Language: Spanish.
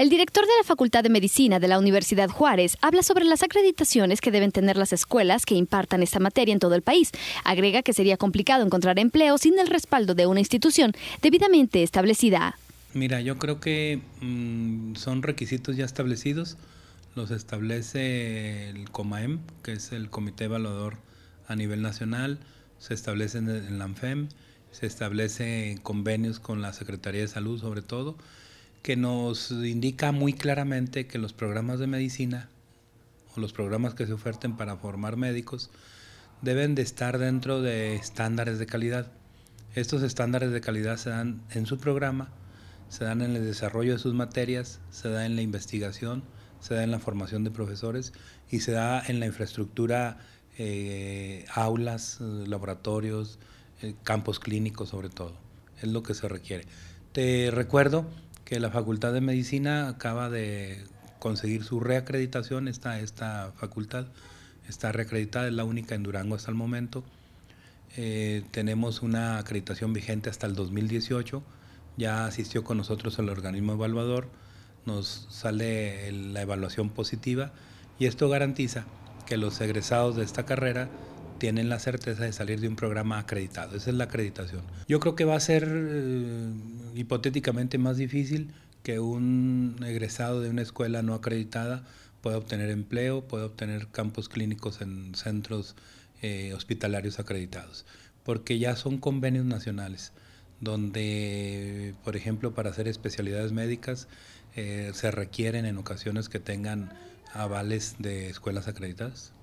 El director de la Facultad de Medicina de la Universidad Juárez habla sobre las acreditaciones que deben tener las escuelas que impartan esta materia en todo el país. Agrega que sería complicado encontrar empleo sin el respaldo de una institución debidamente establecida. Mira, yo creo que mm, son requisitos ya establecidos. Los establece el COMAEM, que es el Comité Evaluador a nivel nacional. Se establece en, la ANFEM. Se establecen convenios con la Secretaría de Salud, sobre todo que nos indica muy claramente que los programas de medicina o los programas que se oferten para formar médicos deben de estar dentro de estándares de calidad. Estos estándares de calidad se dan en su programa, se dan en el desarrollo de sus materias, se da en la investigación, se da en la formación de profesores y se da en la infraestructura, eh, aulas, laboratorios, eh, campos clínicos sobre todo. Es lo que se requiere. Te recuerdo que la Facultad de Medicina acaba de conseguir su reacreditación, está esta facultad, está reacreditada, es la única en Durango hasta el momento. Eh, tenemos una acreditación vigente hasta el 2018, ya asistió con nosotros el organismo evaluador, nos sale la evaluación positiva y esto garantiza que los egresados de esta carrera tienen la certeza de salir de un programa acreditado. Esa es la acreditación. Yo creo que va a ser eh, hipotéticamente más difícil que un egresado de una escuela no acreditada pueda obtener empleo, pueda obtener campos clínicos en centros eh, hospitalarios acreditados, porque ya son convenios nacionales, donde, por ejemplo, para hacer especialidades médicas eh, se requieren en ocasiones que tengan avales de escuelas acreditadas.